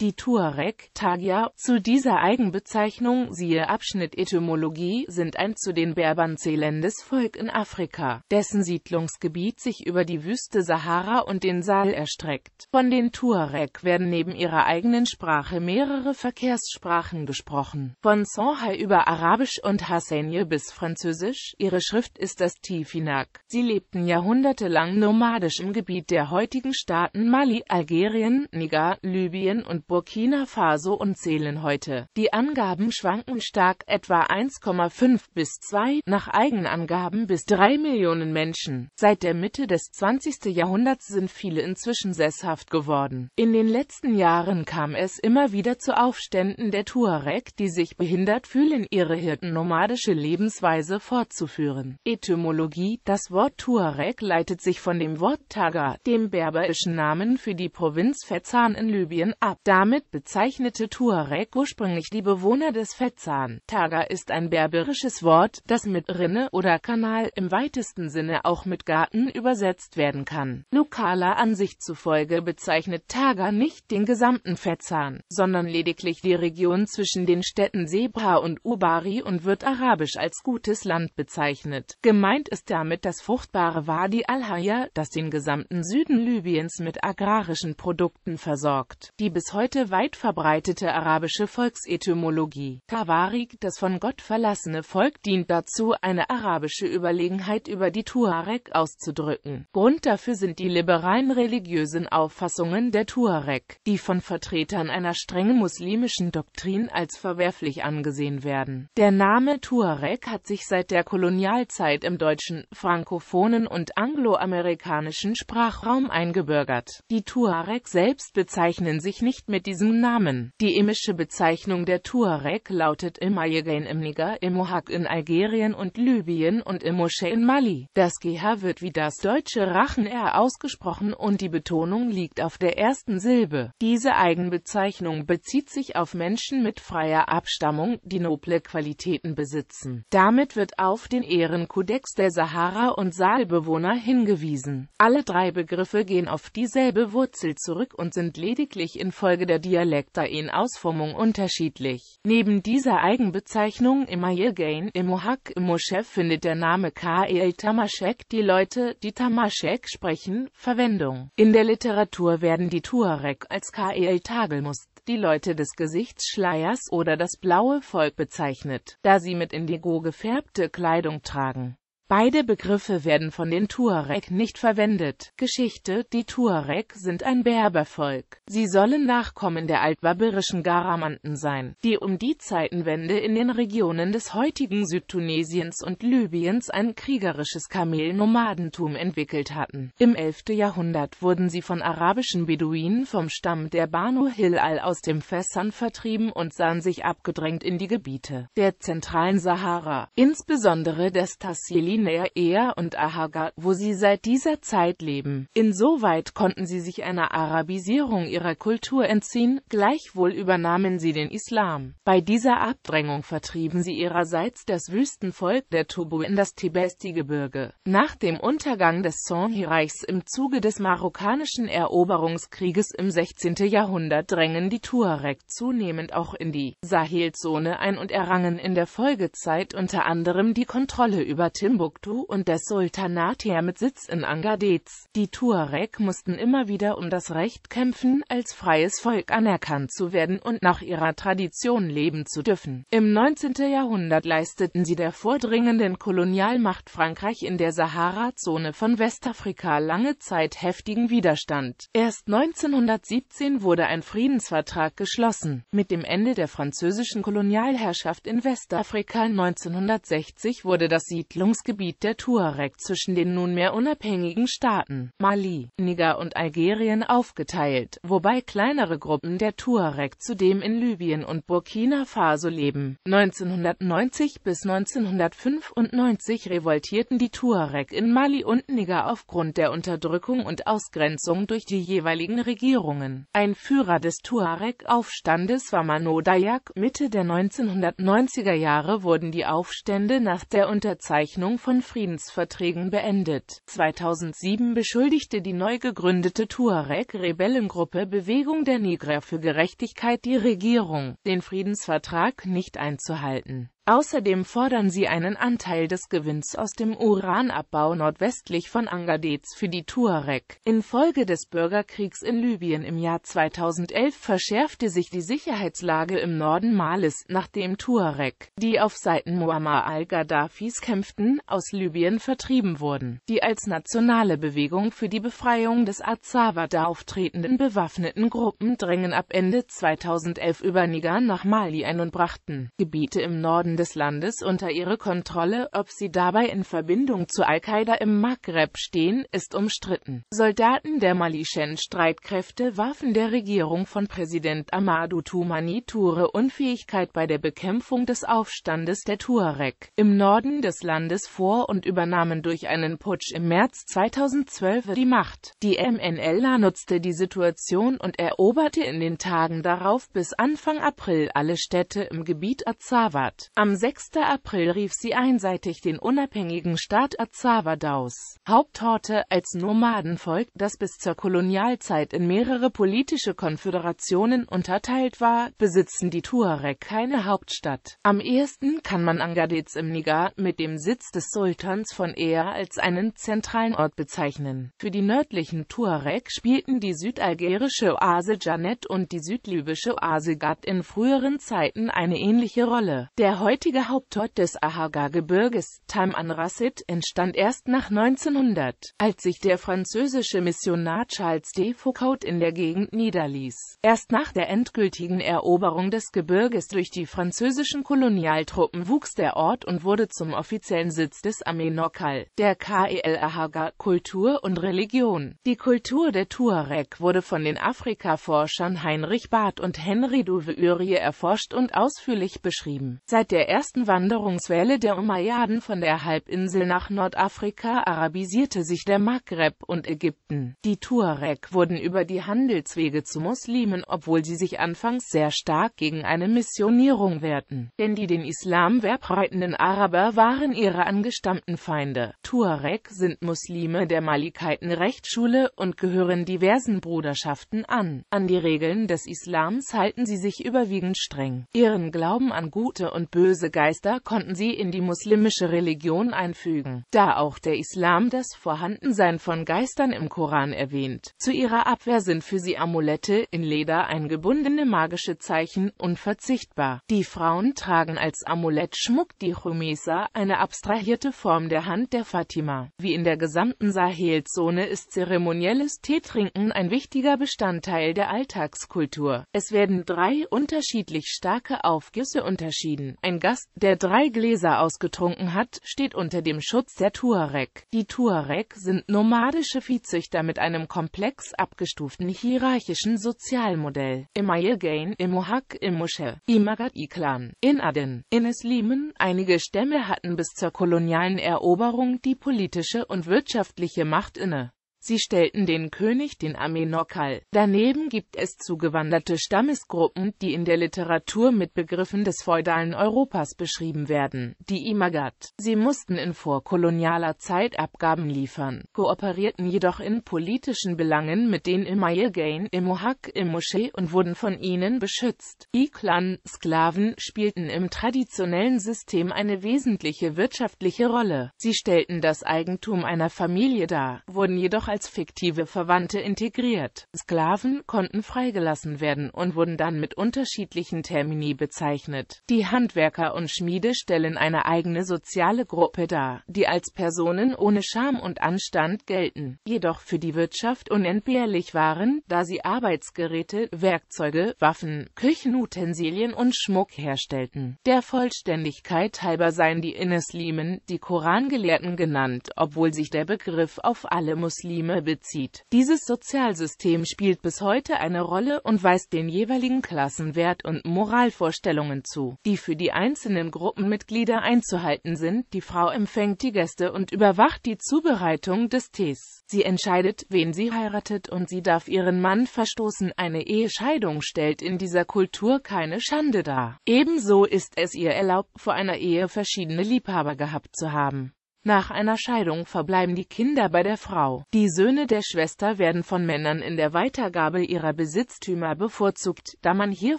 Die Tuareg, Tagia, zu dieser Eigenbezeichnung, siehe Abschnitt Etymologie, sind ein zu den Berbern zählendes Volk in Afrika, dessen Siedlungsgebiet sich über die Wüste Sahara und den Saal erstreckt. Von den Tuareg werden neben ihrer eigenen Sprache mehrere Verkehrssprachen gesprochen, von Songhai über Arabisch und Hassanje bis Französisch, ihre Schrift ist das Tifinak. Sie lebten jahrhundertelang nomadisch im Gebiet der heutigen Staaten Mali, Algerien, Niger, Libyen und Burkina Faso und zählen heute. Die Angaben schwanken stark, etwa 1,5 bis 2, nach Eigenangaben bis 3 Millionen Menschen. Seit der Mitte des 20. Jahrhunderts sind viele inzwischen sesshaft geworden. In den letzten Jahren kam es immer wieder zu Aufständen der Tuareg, die sich behindert fühlen, ihre hirtennomadische Lebensweise fortzuführen. Etymologie Das Wort Tuareg leitet sich von dem Wort Taga, dem berberischen Namen für die Provinz Fezzan in Libyen, ab. Da damit bezeichnete Tuareg ursprünglich die Bewohner des Fezzan. Taga ist ein berberisches Wort, das mit Rinne oder Kanal im weitesten Sinne auch mit Garten übersetzt werden kann. Lokaler Ansicht zufolge bezeichnet Taga nicht den gesamten Fezzan, sondern lediglich die Region zwischen den Städten Sebha und Ubari und wird arabisch als gutes Land bezeichnet. Gemeint ist damit das fruchtbare Wadi al-Haya, das den gesamten Süden Libyens mit agrarischen Produkten versorgt, die bis heute heute weit verbreitete arabische Volksetymologie. Tawarik, das von Gott verlassene Volk, dient dazu, eine arabische Überlegenheit über die Tuareg auszudrücken. Grund dafür sind die liberalen religiösen Auffassungen der Tuareg, die von Vertretern einer strengen muslimischen Doktrin als verwerflich angesehen werden. Der Name Tuareg hat sich seit der Kolonialzeit im deutschen, frankophonen und angloamerikanischen Sprachraum eingebürgert. Die Tuareg selbst bezeichnen sich nicht mit mit diesem Namen. Die emische Bezeichnung der Tuareg lautet Imayegain im Niger, Imohak in Algerien und Libyen und Imoshe in Mali. Das GH wird wie das deutsche Rachen-R ausgesprochen und die Betonung liegt auf der ersten Silbe. Diese Eigenbezeichnung bezieht sich auf Menschen mit freier Abstammung, die noble Qualitäten besitzen. Damit wird auf den Ehrenkodex der Sahara und Saalbewohner hingewiesen. Alle drei Begriffe gehen auf dieselbe Wurzel zurück und sind lediglich infolge infolge der Dialekta-In-Ausformung unterschiedlich. Neben dieser Eigenbezeichnung Imajilgain, Imohak, Imoschew findet der Name Kael Tamaschek, die Leute, die Tamaschek sprechen, Verwendung. In der Literatur werden die Tuareg als Kael Tagelmust die Leute des Gesichtsschleiers oder das blaue Volk bezeichnet, da sie mit indigo gefärbte Kleidung tragen. Beide Begriffe werden von den Tuareg nicht verwendet. Geschichte Die Tuareg sind ein Berbervolk. Sie sollen Nachkommen der altberberischen Garamanten sein, die um die Zeitenwende in den Regionen des heutigen Südtunesiens und Libyens ein kriegerisches Kamelnomadentum entwickelt hatten. Im 11. Jahrhundert wurden sie von arabischen Beduinen vom Stamm der Banu Hilal aus dem Fässern vertrieben und sahen sich abgedrängt in die Gebiete der zentralen Sahara, insbesondere des Tassilin Binär, Er und Ahaga, wo sie seit dieser Zeit leben. Insoweit konnten sie sich einer Arabisierung ihrer Kultur entziehen, gleichwohl übernahmen sie den Islam. Bei dieser Abdrängung vertrieben sie ihrerseits das Wüstenvolk der Tubu in das Tibesti-Gebirge. Nach dem Untergang des Songhai-Reichs im Zuge des marokkanischen Eroberungskrieges im 16. Jahrhundert drängen die Tuareg zunehmend auch in die Sahelzone ein und errangen in der Folgezeit unter anderem die Kontrolle über Timbuktu. Timbuktu und des Sultanat her mit Sitz in Angadez. Die Tuareg mussten immer wieder um das Recht kämpfen, als freies Volk anerkannt zu werden und nach ihrer Tradition leben zu dürfen. Im 19. Jahrhundert leisteten sie der vordringenden Kolonialmacht Frankreich in der Sahara-Zone von Westafrika lange Zeit heftigen Widerstand. Erst 1917 wurde ein Friedensvertrag geschlossen. Mit dem Ende der französischen Kolonialherrschaft in Westafrika 1960 wurde das Siedlungsgebiet Gebiet der Tuareg zwischen den nunmehr unabhängigen Staaten Mali, Niger und Algerien aufgeteilt, wobei kleinere Gruppen der Tuareg zudem in Libyen und Burkina Faso leben. 1990 bis 1995 revoltierten die Tuareg in Mali und Niger aufgrund der Unterdrückung und Ausgrenzung durch die jeweiligen Regierungen. Ein Führer des Tuareg-Aufstandes war Mano Dayak. Mitte der 1990er Jahre wurden die Aufstände nach der Unterzeichnung von von Friedensverträgen beendet. 2007 beschuldigte die neu gegründete Tuareg-Rebellengruppe Bewegung der Niger für Gerechtigkeit die Regierung, den Friedensvertrag nicht einzuhalten Außerdem fordern sie einen Anteil des Gewinns aus dem Uranabbau nordwestlich von Angadez für die Tuareg. Infolge des Bürgerkriegs in Libyen im Jahr 2011 verschärfte sich die Sicherheitslage im Norden Malis, nachdem Tuareg, die auf Seiten Muammar al-Gaddafis kämpften, aus Libyen vertrieben wurden, die als nationale Bewegung für die Befreiung des Azawada auftretenden bewaffneten Gruppen drängen ab Ende 2011 über Niger nach Mali ein und brachten Gebiete im Norden des Landes unter ihre Kontrolle, ob sie dabei in Verbindung zu Al-Qaida im Maghreb stehen, ist umstritten. Soldaten der malischen Streitkräfte warfen der Regierung von Präsident Amadou Toumani Toure Unfähigkeit bei der Bekämpfung des Aufstandes der Tuareg im Norden des Landes vor und übernahmen durch einen Putsch im März 2012 die Macht. Die MNLA nutzte die Situation und eroberte in den Tagen darauf bis Anfang April alle Städte im Gebiet Azawad. Am am 6. April rief sie einseitig den unabhängigen Staat Azawadaus Hauptorte, als Nomadenvolk, das bis zur Kolonialzeit in mehrere politische Konföderationen unterteilt war, besitzen die Tuareg keine Hauptstadt. Am ehesten kann man Angadez im Niger mit dem Sitz des Sultans von Ea als einen zentralen Ort bezeichnen. Für die nördlichen Tuareg spielten die südalgerische Oase Janet und die südlibische Oase Gad in früheren Zeiten eine ähnliche Rolle. Der heutige Hauptort des Ahaga-Gebirges, Tam Anrasit, entstand erst nach 1900, als sich der französische Missionar Charles de Foucault in der Gegend niederließ. Erst nach der endgültigen Eroberung des Gebirges durch die französischen Kolonialtruppen wuchs der Ort und wurde zum offiziellen Sitz des Amenokal, der Kel Ahaga, Kultur und Religion. Die Kultur der Tuareg wurde von den Afrikaforschern Heinrich Barth und Henri Duve erforscht und ausführlich beschrieben. Seit der der ersten Wanderungswelle der Umayyaden von der Halbinsel nach Nordafrika arabisierte sich der Maghreb und Ägypten. Die Tuareg wurden über die Handelswege zu Muslimen, obwohl sie sich anfangs sehr stark gegen eine Missionierung wehrten. Denn die den Islam verbreitenden Araber waren ihre angestammten Feinde. Tuareg sind Muslime der Malikaiten-Rechtsschule und gehören diversen Bruderschaften an. An die Regeln des Islams halten sie sich überwiegend streng. Ihren Glauben an gute und böse böse Geister konnten sie in die muslimische Religion einfügen, da auch der Islam das Vorhandensein von Geistern im Koran erwähnt. Zu ihrer Abwehr sind für sie Amulette, in Leder eingebundene magische Zeichen, unverzichtbar. Die Frauen tragen als Amulett Schmuck die Chumesa, eine abstrahierte Form der Hand der Fatima. Wie in der gesamten Sahelzone ist zeremonielles Teetrinken ein wichtiger Bestandteil der Alltagskultur. Es werden drei unterschiedlich starke Aufgüsse unterschieden. Ein ein Gast, der drei Gläser ausgetrunken hat, steht unter dem Schutz der Tuareg. Die Tuareg sind nomadische Viehzüchter mit einem komplex abgestuften hierarchischen Sozialmodell. Im Ayilgain, im Mohawk, im Moshe, im magad i clan in Aden, in Eslimen. Einige Stämme hatten bis zur kolonialen Eroberung die politische und wirtschaftliche Macht inne. Sie stellten den König, den Amenokal. Daneben gibt es zugewanderte Stammesgruppen, die in der Literatur mit Begriffen des feudalen Europas beschrieben werden, die Imagat. Sie mussten in vorkolonialer Zeit Abgaben liefern, kooperierten jedoch in politischen Belangen mit den Imayegain, Imohak, Imoshe und wurden von ihnen beschützt. Iklan, Sklaven, spielten im traditionellen System eine wesentliche wirtschaftliche Rolle. Sie stellten das Eigentum einer Familie dar, wurden jedoch als fiktive Verwandte integriert. Sklaven konnten freigelassen werden und wurden dann mit unterschiedlichen Termini bezeichnet. Die Handwerker und Schmiede stellen eine eigene soziale Gruppe dar, die als Personen ohne Scham und Anstand gelten, jedoch für die Wirtschaft unentbehrlich waren, da sie Arbeitsgeräte, Werkzeuge, Waffen, Küchenutensilien und Schmuck herstellten. Der Vollständigkeit halber seien die Inneslimen, die Korangelehrten genannt, obwohl sich der Begriff auf alle Muslime Muslime bezieht. Dieses Sozialsystem spielt bis heute eine Rolle und weist den jeweiligen Klassenwert und Moralvorstellungen zu, die für die einzelnen Gruppenmitglieder einzuhalten sind. Die Frau empfängt die Gäste und überwacht die Zubereitung des Tees. Sie entscheidet, wen sie heiratet und sie darf ihren Mann verstoßen. Eine Ehescheidung stellt in dieser Kultur keine Schande dar. Ebenso ist es ihr erlaubt, vor einer Ehe verschiedene Liebhaber gehabt zu haben. Nach einer Scheidung verbleiben die Kinder bei der Frau. Die Söhne der Schwester werden von Männern in der Weitergabe ihrer Besitztümer bevorzugt, da man hier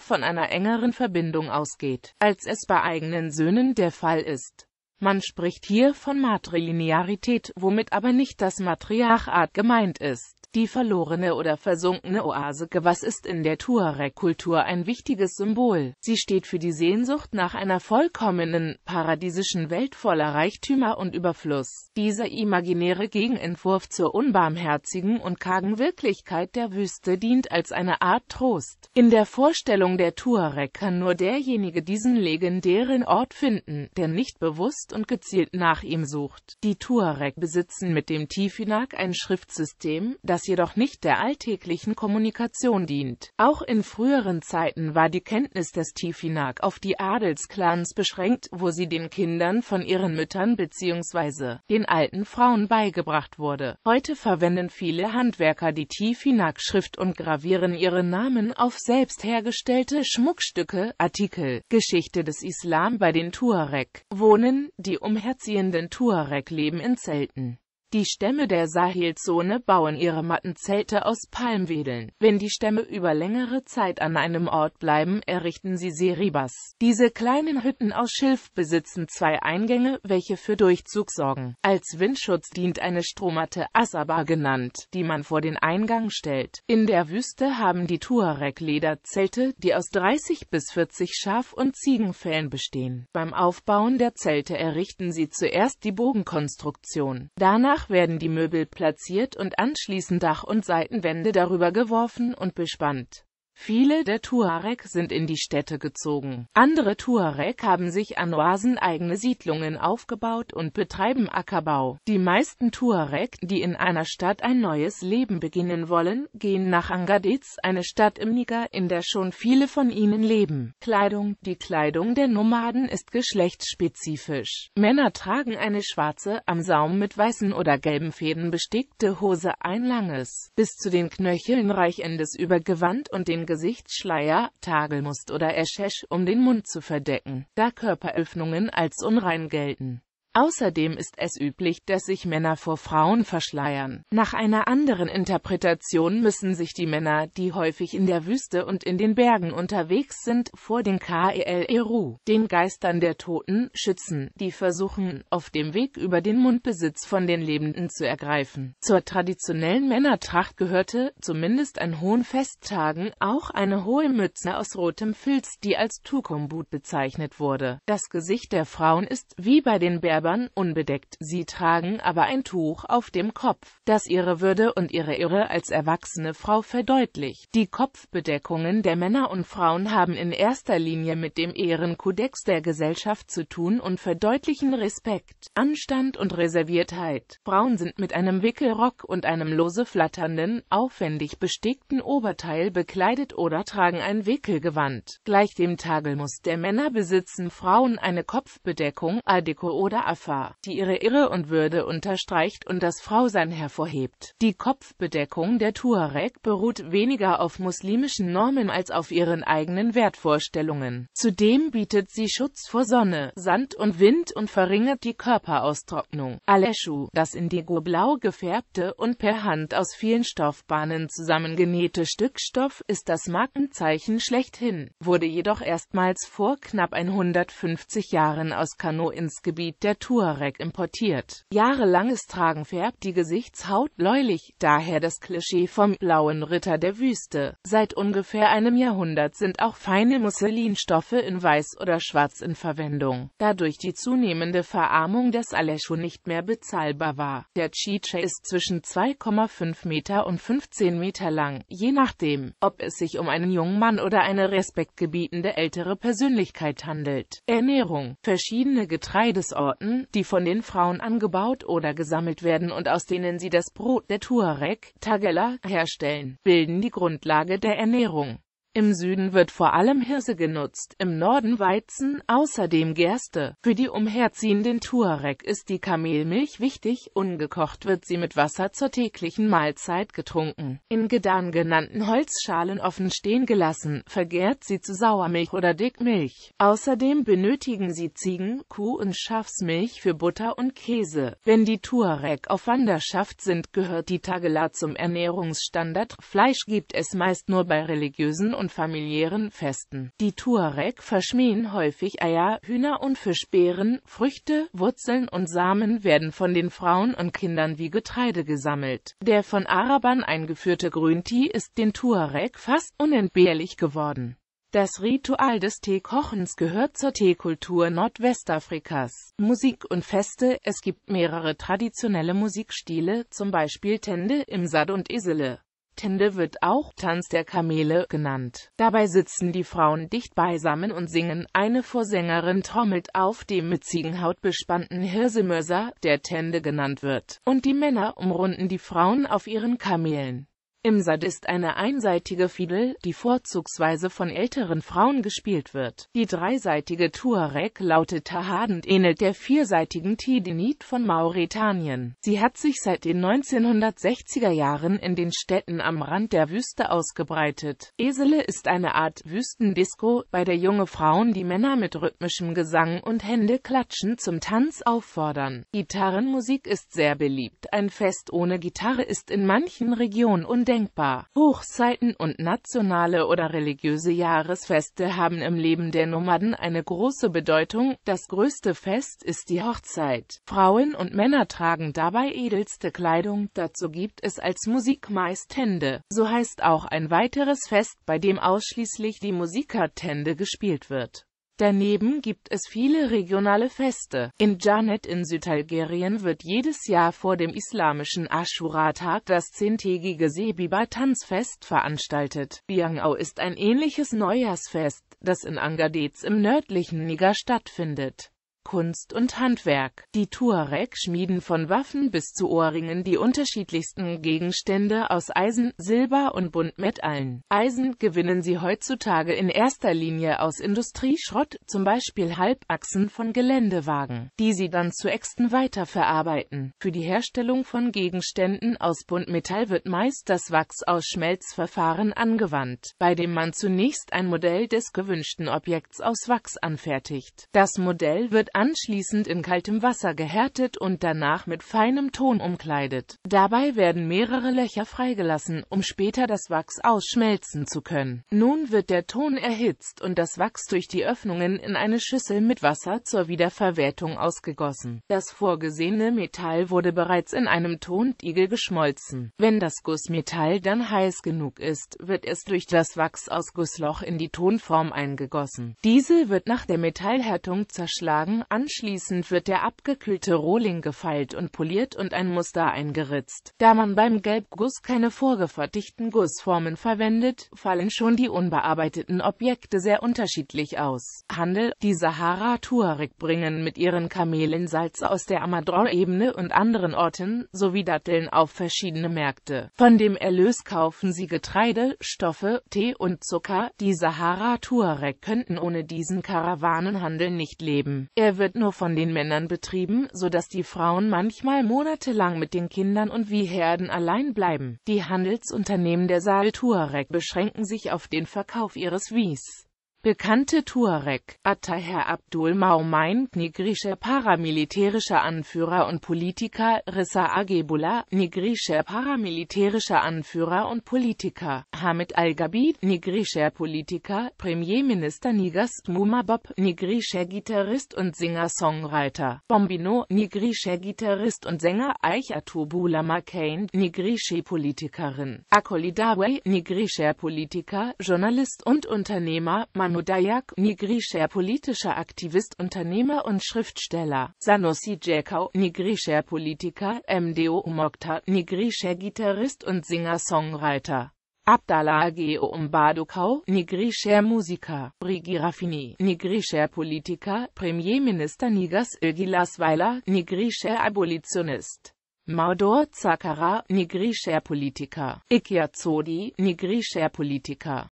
von einer engeren Verbindung ausgeht, als es bei eigenen Söhnen der Fall ist man spricht hier von Matrilinearität, womit aber nicht das Matriarchat gemeint ist. Die verlorene oder versunkene Oase Gewas ist in der Tuareg-Kultur ein wichtiges Symbol. Sie steht für die Sehnsucht nach einer vollkommenen, paradiesischen Welt voller Reichtümer und Überfluss. Dieser imaginäre Gegenentwurf zur unbarmherzigen und kargen Wirklichkeit der Wüste dient als eine Art Trost. In der Vorstellung der Tuareg kann nur derjenige diesen legendären Ort finden, der nicht bewusst und gezielt nach ihm sucht. Die Tuareg besitzen mit dem Tifinagh ein Schriftsystem, das jedoch nicht der alltäglichen Kommunikation dient. Auch in früheren Zeiten war die Kenntnis des Tifinagh auf die Adelsklans beschränkt, wo sie den Kindern von ihren Müttern bzw. den alten Frauen beigebracht wurde. Heute verwenden viele Handwerker die Tifinagh-Schrift und gravieren ihre Namen auf selbst hergestellte Schmuckstücke, Artikel, Geschichte des Islam bei den Tuareg, Wohnen, die umherziehenden Tuareg leben in Zelten. Die Stämme der Sahelzone bauen ihre matten Zelte aus Palmwedeln. Wenn die Stämme über längere Zeit an einem Ort bleiben, errichten sie Seribas. Diese kleinen Hütten aus Schilf besitzen zwei Eingänge, welche für Durchzug sorgen. Als Windschutz dient eine Strohmatte, Asaba genannt, die man vor den Eingang stellt. In der Wüste haben die Tuareg Lederzelte, die aus 30 bis 40 Schaf- und Ziegenfällen bestehen. Beim Aufbauen der Zelte errichten sie zuerst die Bogenkonstruktion. Danach Dach werden die Möbel platziert und anschließend Dach und Seitenwände darüber geworfen und bespannt. Viele der Tuareg sind in die Städte gezogen. Andere Tuareg haben sich an Oasen eigene Siedlungen aufgebaut und betreiben Ackerbau. Die meisten Tuareg, die in einer Stadt ein neues Leben beginnen wollen, gehen nach Angadiz, eine Stadt im Niger, in der schon viele von ihnen leben. Kleidung Die Kleidung der Nomaden ist geschlechtsspezifisch. Männer tragen eine schwarze, am Saum mit weißen oder gelben Fäden bestickte Hose, ein langes, bis zu den Knöcheln reichendes Übergewand und den einen Gesichtsschleier, Tagelmust oder Eschesch, um den Mund zu verdecken, da Körperöffnungen als unrein gelten Außerdem ist es üblich, dass sich Männer vor Frauen verschleiern. Nach einer anderen Interpretation müssen sich die Männer, die häufig in der Wüste und in den Bergen unterwegs sind, vor den Kel Eru, den Geistern der Toten, schützen, die versuchen, auf dem Weg über den Mundbesitz von den Lebenden zu ergreifen. Zur traditionellen Männertracht gehörte, zumindest an hohen Festtagen, auch eine hohe Mütze aus rotem Filz, die als Tukumbut bezeichnet wurde. Das Gesicht der Frauen ist, wie bei den Berber Gräbern unbedeckt, sie tragen aber ein Tuch auf dem Kopf, das ihre Würde und ihre Irre als erwachsene Frau verdeutlicht. Die Kopfbedeckungen der Männer und Frauen haben in erster Linie mit dem Ehrenkodex der Gesellschaft zu tun und verdeutlichen Respekt, Anstand und Reserviertheit. Frauen sind mit einem Wickelrock und einem lose flatternden, aufwendig bestickten Oberteil bekleidet oder tragen ein Wickelgewand. Gleich dem Tagelmuster der Männer besitzen Frauen eine Kopfbedeckung, Adeko oder Afar, die ihre Irre und Würde unterstreicht und das Frausein hervorhebt. Die Kopfbedeckung der Tuareg beruht weniger auf muslimischen Normen als auf ihren eigenen Wertvorstellungen. Zudem bietet sie Schutz vor Sonne, Sand und Wind und verringert die Körperaustrocknung. Aleshu, das indigoblau gefärbte und per Hand aus vielen Stoffbahnen zusammengenähte Stück Stoff, ist das Markenzeichen schlechthin, wurde jedoch erstmals vor knapp 150 Jahren aus Kanu ins Gebiet der Tuareg importiert. Jahrelanges Tragen färbt die Gesichtshaut bläulich, daher das Klischee vom blauen Ritter der Wüste. Seit ungefähr einem Jahrhundert sind auch feine Musselinstoffe in Weiß oder Schwarz in Verwendung, da durch die zunehmende Verarmung des Alesho nicht mehr bezahlbar war. Der Chiche ist zwischen 2,5 Meter und 15 Meter lang, je nachdem, ob es sich um einen jungen Mann oder eine respektgebietende ältere Persönlichkeit handelt. Ernährung Verschiedene Getreidesorten Pflanzen, die von den Frauen angebaut oder gesammelt werden und aus denen sie das Brot der Tuareg, Tagela, herstellen, bilden die Grundlage der Ernährung. Im Süden wird vor allem Hirse genutzt, im Norden Weizen, außerdem Gerste. Für die umherziehenden Tuareg ist die Kamelmilch wichtig, ungekocht wird sie mit Wasser zur täglichen Mahlzeit getrunken. In Gedan genannten Holzschalen offen stehen gelassen, vergärt sie zu Sauermilch oder Dickmilch. Außerdem benötigen sie Ziegen, Kuh- und Schafsmilch für Butter und Käse. Wenn die Tuareg auf Wanderschaft sind, gehört die Tagela zum Ernährungsstandard. Fleisch gibt es meist nur bei religiösen und familiären Festen. Die Tuareg verschmähen häufig Eier, Hühner und Fischbeeren, Früchte, Wurzeln und Samen werden von den Frauen und Kindern wie Getreide gesammelt. Der von Arabern eingeführte Grüntee ist den Tuareg fast unentbehrlich geworden. Das Ritual des Teekochens gehört zur Teekultur Nordwestafrikas. Musik und Feste Es gibt mehrere traditionelle Musikstile, zum Beispiel Tende, Imsad und Isele. Tende wird auch Tanz der Kamele genannt. Dabei sitzen die Frauen dicht beisammen und singen. Eine Vorsängerin trommelt auf dem mit Ziegenhaut bespannten Hirsemörser, der Tende genannt wird, und die Männer umrunden die Frauen auf ihren Kamelen. Imsad ist eine einseitige Fiedel, die vorzugsweise von älteren Frauen gespielt wird. Die dreiseitige Tuareg lautet Tahadend ähnelt der vierseitigen Tidinit von Mauretanien. Sie hat sich seit den 1960er Jahren in den Städten am Rand der Wüste ausgebreitet. Esele ist eine Art Wüstendisco, bei der junge Frauen die Männer mit rhythmischem Gesang und Hände klatschen zum Tanz auffordern. Gitarrenmusik ist sehr beliebt. Ein Fest ohne Gitarre ist in manchen Regionen und denkbar. Hochzeiten und nationale oder religiöse Jahresfeste haben im Leben der Nomaden eine große Bedeutung. Das größte Fest ist die Hochzeit. Frauen und Männer tragen dabei edelste Kleidung, dazu gibt es als Musik meist Tende. So heißt auch ein weiteres Fest, bei dem ausschließlich die Musiker Tende gespielt wird. Daneben gibt es viele regionale Feste. In Janet in Südalgerien wird jedes Jahr vor dem islamischen Ashura-Tag das zehntägige Sebiba-Tanzfest veranstaltet. Biangau ist ein ähnliches Neujahrsfest, das in Angadez im nördlichen Niger stattfindet Kunst und Handwerk. Die Tuareg schmieden von Waffen bis zu Ohrringen die unterschiedlichsten Gegenstände aus Eisen, Silber und Buntmetallen. Eisen gewinnen sie heutzutage in erster Linie aus Industrieschrott, zum Beispiel Halbachsen von Geländewagen, die sie dann zu Äxten weiterverarbeiten. Für die Herstellung von Gegenständen aus Buntmetall wird meist das wachs aus schmelz angewandt, bei dem man zunächst ein Modell des gewünschten Objekts aus Wachs anfertigt. Das Modell wird anschließend in kaltem Wasser gehärtet und danach mit feinem Ton umkleidet. Dabei werden mehrere Löcher freigelassen, um später das Wachs ausschmelzen zu können. Nun wird der Ton erhitzt und das Wachs durch die Öffnungen in eine Schüssel mit Wasser zur Wiederverwertung ausgegossen. Das vorgesehene Metall wurde bereits in einem Tonigel geschmolzen. Wenn das Gussmetall dann heiß genug ist, wird es durch das Wachs aus Gussloch in die Tonform eingegossen. Diese wird nach der Metallhärtung zerschlagen Anschließend wird der abgekühlte Rohling gefeilt und poliert und ein Muster eingeritzt. Da man beim Gelbguss keine vorgefertigten Gussformen verwendet, fallen schon die unbearbeiteten Objekte sehr unterschiedlich aus. Handel, die Sahara-Tuareg bringen mit ihren Kamelen Salz aus der amadro ebene und anderen Orten, sowie Datteln auf verschiedene Märkte. Von dem Erlös kaufen sie Getreide, Stoffe, Tee und Zucker. Die Sahara-Tuareg könnten ohne diesen Karawanenhandel nicht leben. Er er wird nur von den Männern betrieben, so dass die Frauen manchmal monatelang mit den Kindern und wie Herden allein bleiben. Die Handelsunternehmen der Saal Tuareg beschränken sich auf den Verkauf ihres Wies. Bekannte Tuareg, Attaher Abdul Maumain, nigrischer paramilitärischer Anführer und Politiker, Rissa Agebula, nigrischer paramilitärischer Anführer und Politiker, Hamid Al-Gabid, nigrischer Politiker, Premierminister Nigers, Mumabob, nigrischer Gitarrist und Singer-Songwriter, Bombino, nigrischer Gitarrist und Sänger, Aichatobula McCain, nigrische Politikerin, Akoli Dawei, nigrischer Politiker, Journalist und Unternehmer, Man Sanudayak nigrischer politischer Aktivist, Unternehmer und Schriftsteller, Sanusi Jakau nigrischer Politiker, MDO Mokta nigrischer Gitarrist und Singer-Songwriter. Abdallah Ageo Mbadukau, nigrischer Musiker, Brigi Raffini, nigrischer Politiker, Premierminister Nigas Nigers Weiler, nigrischer Abolitionist. Maudor Zakara, nigrischer Politiker, Ikia Zodi, nigrischer Politiker.